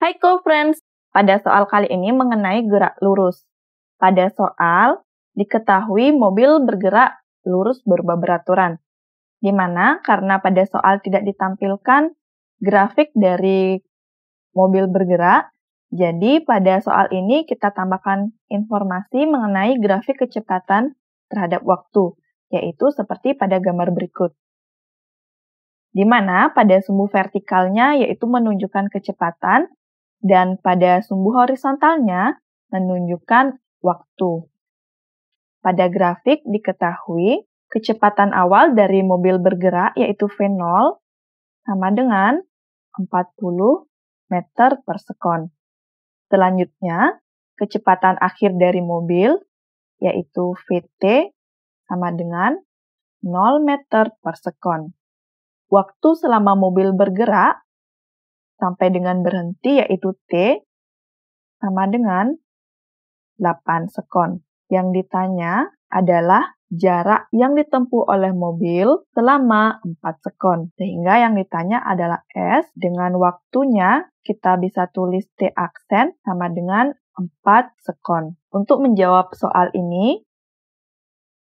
Hai co-friends, pada soal kali ini mengenai gerak lurus. Pada soal, diketahui mobil bergerak lurus berubah beraturan. Di mana karena pada soal tidak ditampilkan grafik dari mobil bergerak, jadi pada soal ini kita tambahkan informasi mengenai grafik kecepatan terhadap waktu, yaitu seperti pada gambar berikut di mana pada sumbu vertikalnya yaitu menunjukkan kecepatan dan pada sumbu horizontalnya menunjukkan waktu. Pada grafik diketahui kecepatan awal dari mobil bergerak yaitu V0 sama dengan 40 meter per sekon. Selanjutnya, kecepatan akhir dari mobil yaitu VT sama dengan 0 meter per sekon. Waktu selama mobil bergerak sampai dengan berhenti yaitu T sama dengan 8 sekon. Yang ditanya adalah jarak yang ditempuh oleh mobil selama 4 sekon. Sehingga yang ditanya adalah S dengan waktunya kita bisa tulis T aksen sama dengan 4 sekon. Untuk menjawab soal ini,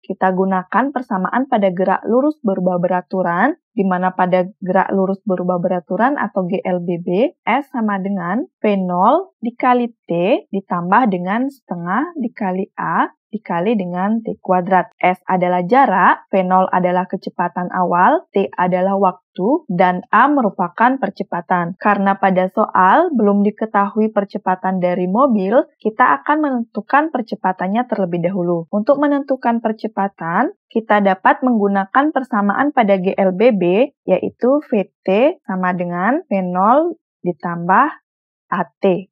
kita gunakan persamaan pada gerak lurus berubah beraturan, di mana pada gerak lurus berubah beraturan atau GLBB, S sama dengan v 0 dikali T ditambah dengan setengah dikali A dikali dengan T kuadrat. S adalah jarak, V0 adalah kecepatan awal, T adalah waktu, dan A merupakan percepatan. Karena pada soal belum diketahui percepatan dari mobil, kita akan menentukan percepatannya terlebih dahulu. Untuk menentukan percepatan, kita dapat menggunakan persamaan pada GLBB, yaitu VT sama dengan V0 ditambah AT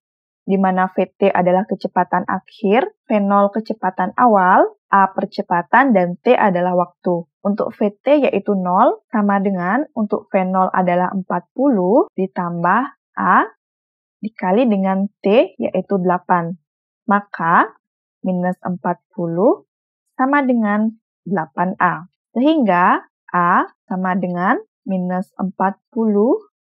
di mana VT adalah kecepatan akhir, V0 kecepatan awal, A percepatan, dan T adalah waktu. Untuk VT yaitu 0 sama dengan untuk V0 adalah 40 ditambah A dikali dengan T yaitu 8. Maka minus 40 sama dengan 8A. Sehingga A sama dengan minus 40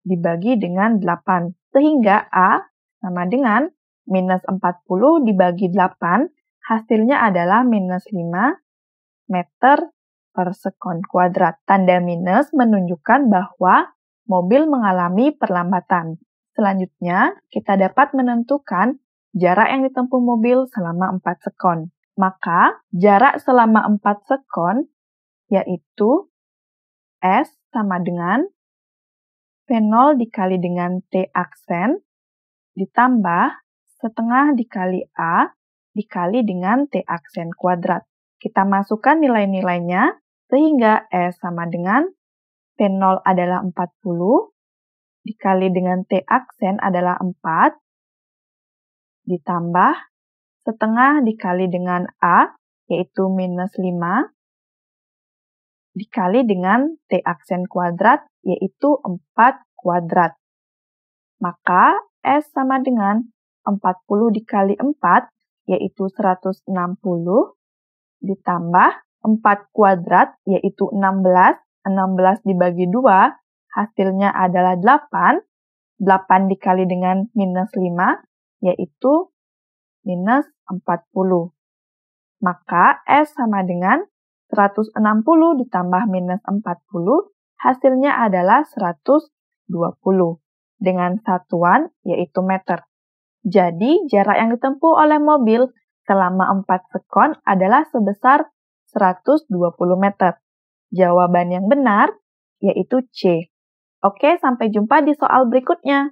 dibagi dengan 8. Sehingga A sama dengan minus 40 dibagi 8, hasilnya adalah minus 5 meter per sekon kuadrat. Tanda minus menunjukkan bahwa mobil mengalami perlambatan. Selanjutnya, kita dapat menentukan jarak yang ditempuh mobil selama 4 sekon. Maka, jarak selama 4 sekon yaitu S sama dengan V0 dikali dengan T aksen ditambah setengah dikali A dikali dengan T aksen kuadrat. Kita masukkan nilai-nilainya sehingga S sama dengan T0 adalah 40 dikali dengan T aksen adalah 4 ditambah setengah dikali dengan A yaitu minus 5 dikali dengan T aksen kuadrat yaitu 4 kuadrat. Maka S sama dengan 40 dikali 4 yaitu 160 ditambah 4 kuadrat yaitu 16, 16 dibagi 2 hasilnya adalah 8, 8 dikali dengan minus 5 yaitu minus 40. Maka S sama dengan 160 ditambah minus 40 hasilnya adalah 120 dengan satuan yaitu meter. Jadi, jarak yang ditempuh oleh mobil selama 4 sekon adalah sebesar 120 meter. Jawaban yang benar yaitu C. Oke, sampai jumpa di soal berikutnya.